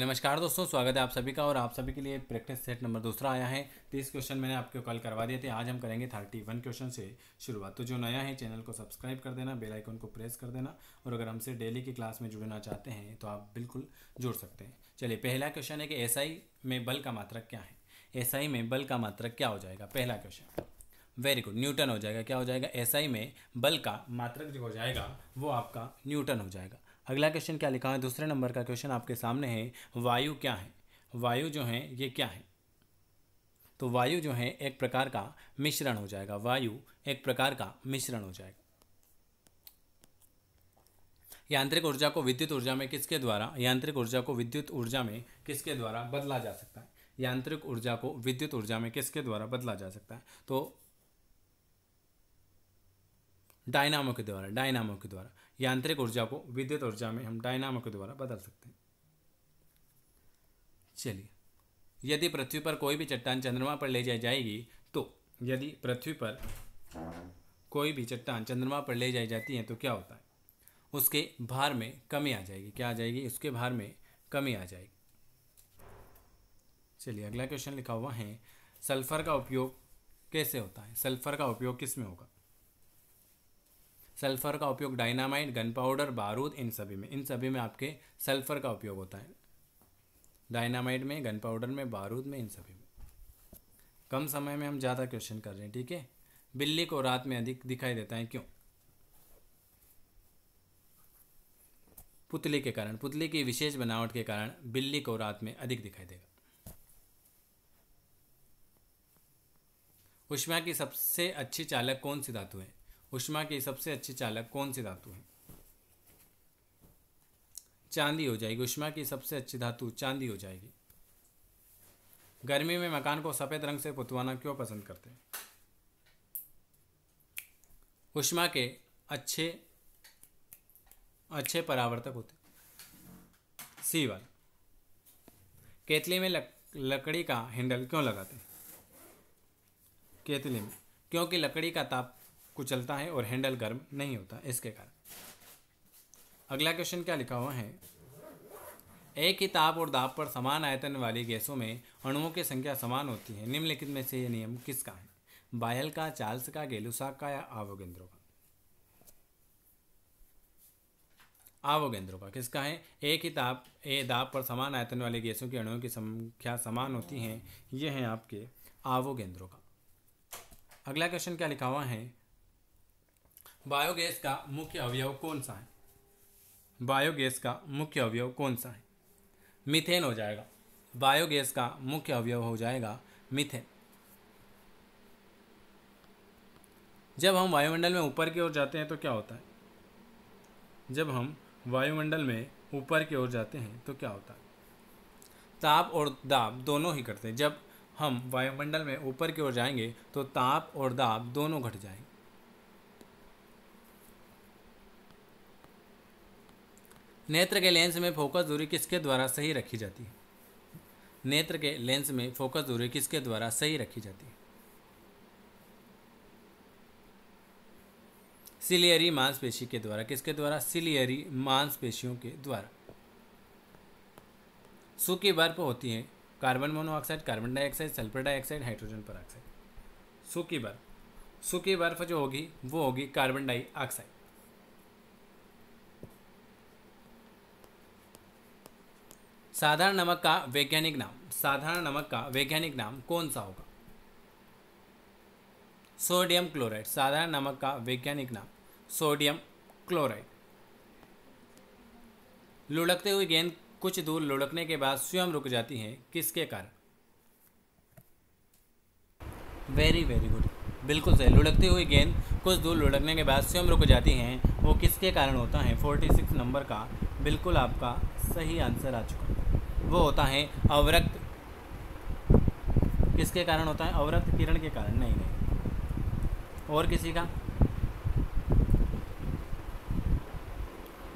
नमस्कार दोस्तों स्वागत है आप सभी का और आप सभी के लिए प्रैक्टिस सेट नंबर दूसरा आया है तीस तो क्वेश्चन मैंने आपको कल करवा दिए थे आज हम करेंगे थर्टी वन क्वेश्चन से शुरुआत तो जो नया है चैनल को सब्सक्राइब कर देना बेल आइकन को प्रेस कर देना और अगर हमसे डेली की क्लास में जुड़ना चाहते हैं तो आप बिल्कुल जुड़ सकते हैं चलिए पहला क्वेश्चन है कि एस में बल का मात्रक क्या है एस में बल का मात्रक क्या हो जाएगा पहला क्वेश्चन वेरी गुड न्यूटन हो जाएगा क्या हो जाएगा एस में बल का मात्रक जो हो जाएगा वो आपका न्यूटन हो जाएगा अगला क्वेश्चन क्या लिखा है दूसरे नंबर का क्वेश्चन आपके सामने है वायु क्या है वायु जो है ये क्या है तो वायु जो है एक प्रकार का मिश्रण हो जाएगा वायु एक प्रकार का मिश्रण हो जाएगा यांत्रिक ऊर्जा को विद्युत ऊर्जा में किसके द्वारा यांत्रिक ऊर्जा को विद्युत ऊर्जा में किसके द्वारा बदला जा सकता है यांत्रिक ऊर्जा को विद्युत ऊर्जा में किसके द्वारा बदला जा सकता है तो डायनामो के द्वारा डायनामो के द्वारा यांत्रिक ऊर्जा को विद्युत ऊर्जा में हम डायनामो के द्वारा बदल सकते हैं चलिए यदि पृथ्वी पर कोई भी चट्टान चंद्रमा पर ले जाई जाएगी तो यदि पृथ्वी पर कोई भी चट्टान चंद्रमा पर ले जाई जाती है तो क्या होता है उसके भार में कमी आ जाएगी क्या आ जाएगी उसके भार में कमी आ जाएगी चलिए अगला क्वेश्चन लिखा हुआ है सल्फर का उपयोग कैसे होता है सल्फर का उपयोग किस में होगा सल्फर का उपयोग डायनामाइट गन पाउडर बारूद इन सभी में इन सभी में आपके सल्फर का उपयोग होता है डायनामाइट में गन पाउडर में बारूद में इन सभी में कम समय में हम ज़्यादा क्वेश्चन कर रहे हैं ठीक है बिल्ली को रात में अधिक दिखाई देता है क्यों पुतली के कारण पुतली की विशेष बनावट के कारण बिल्ली को रात में अधिक दिखाई देगा उष्मा की सबसे अच्छी चालक कौन सी धातु है उष्मा के सबसे अच्छे चालक कौन से धातु हैं चांदी हो जाएगी उष्मा की सबसे अच्छी धातु चांदी हो जाएगी गर्मी में मकान को सफ़ेद रंग से पुतवाना क्यों पसंद करते हैं उष्मा के अच्छे अच्छे परावर्तक होते सी वाल केतली में लक, लकड़ी का हैंडल क्यों लगाते हैं केतली में क्योंकि लकड़ी का ताप कुचलता है और हैंडल गर्म नहीं होता इसके कारण अगला क्वेश्चन क्या लिखा हुआ है एक ही ताप और दाब पर समान आयतन वाली गैसों में अणुओं की संख्या समान होती है निम्नलिखित में से यह नियम किसका है बायल का चार्ल्स का गेलुसा का या आवोगेंद्रो का आवोगेंद्रो का किसका है एक ही ताप ए दाब पर समान आयतन वाली गैसों की अणुओं की संख्या समान होती है यह है आपके आवोगेंद्रो का अगला क्वेश्चन क्या लिखा हुआ है बायोगैस का मुख्य अवयव कौन सा है बायोगैस का मुख्य अवयव कौन सा है मिथेन हो जाएगा बायोगैस का मुख्य अवयव हो जाएगा मिथेन जब हम वायुमंडल में ऊपर की ओर जाते हैं तो क्या होता है जब हम वायुमंडल में ऊपर की ओर जाते हैं तो क्या होता है ताप और दाब दोनों ही करते हैं जब हम वायुमंडल में ऊपर की ओर जाएंगे तो ताप और दाब दोनों घट जाएंगे नेत्र के लेंस में फोकस दूरी किसके द्वारा सही रखी जाती है नेत्र के लेंस में फोकस दूरी किसके द्वारा सही रखी जाती है सिलियरी मांसपेशी के द्वारा किसके द्वारा सिलियरी मांसपेशियों के द्वारा सूखी बर्फ होती है carbon monoxide carbon dioxide sulphur dioxide hydrogen पर सूखी बर्फ सूखी बर्फ जो होगी वो होगी कार्बन डाइऑक्साइड साधारण नमक का वैज्ञानिक नाम साधारण नमक का वैज्ञानिक नाम कौन सा होगा सोडियम क्लोराइड साधारण नमक का वैज्ञानिक नाम सोडियम क्लोराइड लुढ़कते हुए गेंद कुछ दूर लुढ़कने के बाद स्वयं रुक जाती है किसके कारण वेरी वेरी गुड बिल्कुल सही लुढ़कती हुई गेंद कुछ दूर लुढ़कने के बाद स्वयं रुक जाती हैं वो किसके कारण होता है फोर्टी सिक्स नंबर का बिल्कुल आपका सही आंसर आ चुका वो होता है अवरक्त किसके कारण होता है अवरक्त किरण के कारण नहीं नहीं और किसी का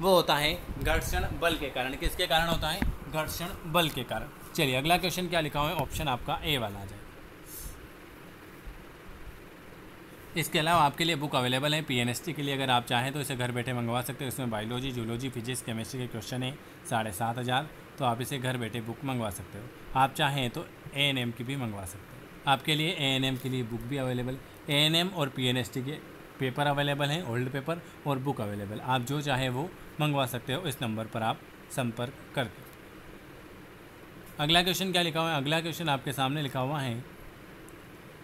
वो होता है घर्षण बल के कारण किसके कारण होता है घर्षण बल के कारण चलिए अगला क्वेश्चन क्या लिखा हुआ है ऑप्शन आपका ए वाला आ जाए इसके अलावा आपके लिए बुक अवेलेबल है पीएनएसटी के लिए अगर आप चाहें तो इसे घर बैठे मंगवा सकते हो इसमें बायोलॉजी जूलॉजी फिजिक्स केमिस्ट्री के क्वेश्चन हैं साढ़े सात हज़ार तो आप इसे घर बैठे बुक मंगवा सकते हो आप चाहें तो ए एन एम की भी मंगवा सकते हो आपके लिए ए एन एम के लिए बुक भी अवेलेबल ए एन एम और पी एन एस टी के पेपर अवेलेबल हैं ओल्ड पेपर और बुक अवेलेबल आप जो चाहें वो मंगवा सकते हो इस नंबर पर आप संपर्क करके अगला क्वेश्चन क्या लिखा हुआ है अगला क्वेश्चन आपके सामने लिखा हुआ है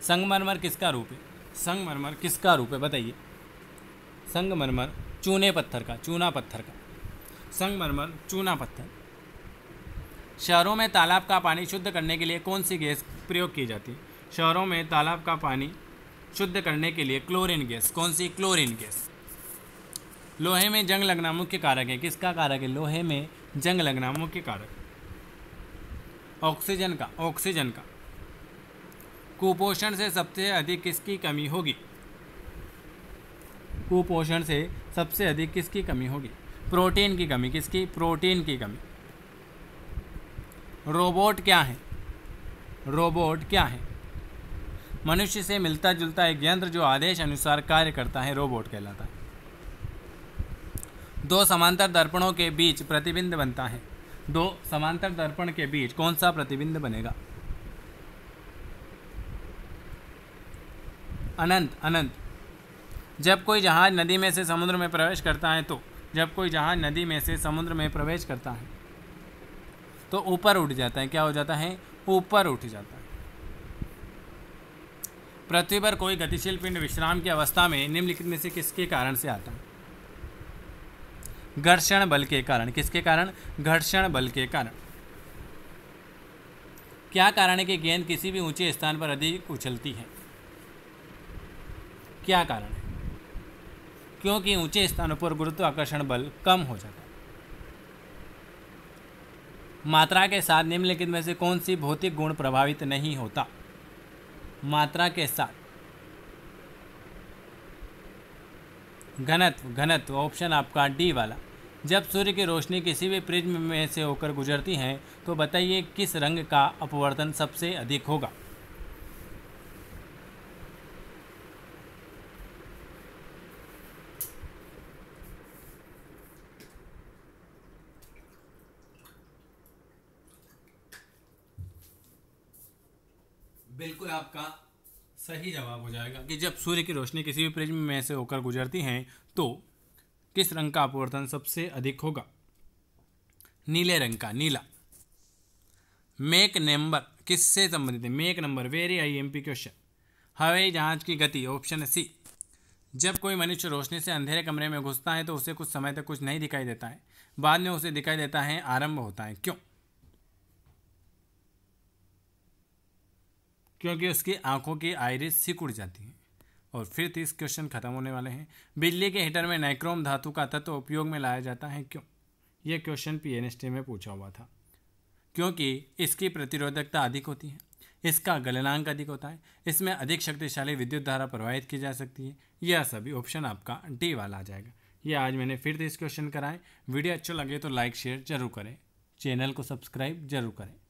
संगमरमर किसका रूप है संगमरमर किसका रूप है बताइए संगमरमर चूने पत्थर का चूना पत्थर का संगमरमर चूना पत्थर शहरों में तालाब का पानी शुद्ध करने के लिए कौन सी गैस प्रयोग की जाती है शहरों में तालाब का पानी शुद्ध करने के लिए क्लोरीन गैस कौन सी क्लोरीन गैस लोहे में जंग लगना मुख्य कारक है किसका कारक है लोहे में जंग लगना मुख्य कारक ऑक्सीजन का ऑक्सीजन का कुपोषण से सबसे अधिक किसकी कमी होगी कुपोषण से सबसे अधिक किसकी कमी होगी प्रोटीन की कमी किसकी प्रोटीन की कमी रोबोट क्या है रोबोट क्या है मनुष्य से मिलता जुलता एक यंत्र जो आदेश अनुसार कार्य करता है रोबोट कहलाता है दो समांतर दर्पणों के बीच प्रतिबिंब बनता है दो समांतर दर्पण के बीच कौन सा प्रतिबिंब बनेगा अनंत अनंत जब कोई जहाज नदी में से समुद्र में प्रवेश करता है तो जब कोई जहाज नदी में से समुद्र में प्रवेश करता है तो ऊपर उठ जाता है क्या हो जाता है ऊपर उठ जाता है पृथ्वी पर कोई गतिशील पिंड विश्राम की अवस्था में निम्नलिखित में से किसके कारण से आता है घर्षण बल के कारण किसके कारण घर्षण बल के कारण क्या कारण है कि गेंद किसी भी ऊंचे स्थान पर अधिक उछलती है क्या कारण है क्योंकि ऊंचे स्थानों पर गुरुत्वाकर्षण बल कम हो जाता है मात्रा के साथ निम्नलिखित में से कौन सी भौतिक गुण प्रभावित नहीं होता मात्रा के साथ घनत्व घनत्व ऑप्शन आपका डी वाला जब सूर्य की रोशनी किसी भी प्रिज्म में से होकर गुजरती है तो बताइए किस रंग का अपवर्तन सबसे अधिक होगा बिल्कुल आपका सही जवाब हो जाएगा कि जब सूर्य की रोशनी किसी भी प्रिज्म में से होकर गुजरती है तो किस रंग का अपवर्तन सबसे अधिक होगा नीले रंग का नीला मेक नंबर किससे संबंधित है make number very I M P question हवाई जहाज की गति ऑप्शन सी जब कोई मनुष्य रोशनी से अंधेरे कमरे में घुसता है तो उसे कुछ समय तक कुछ नहीं दिखाई देता है बाद में उसे दिखाई देता है आरंभ होता है क्यों क्योंकि उसकी आंखों की आयरिस सिकुड़ जाती है और फिर तीस तो क्वेश्चन खत्म होने वाले हैं बिजली के हीटर में नाइक्रोम धातु का तत्व उपयोग में लाया जाता है क्यों यह क्वेश्चन पी में पूछा हुआ था क्योंकि इसकी प्रतिरोधकता अधिक होती है इसका गलनांक अधिक होता है इसमें अधिक शक्तिशाली विद्युत धारा प्रवाहित की जा सकती है यह सभी ऑप्शन आपका डी वाला आ जाएगा ये आज मैंने फिर तीस क्वेश्चन कराए वीडियो अच्छा लगे तो लाइक शेयर जरूर करें चैनल को सब्सक्राइब जरूर करें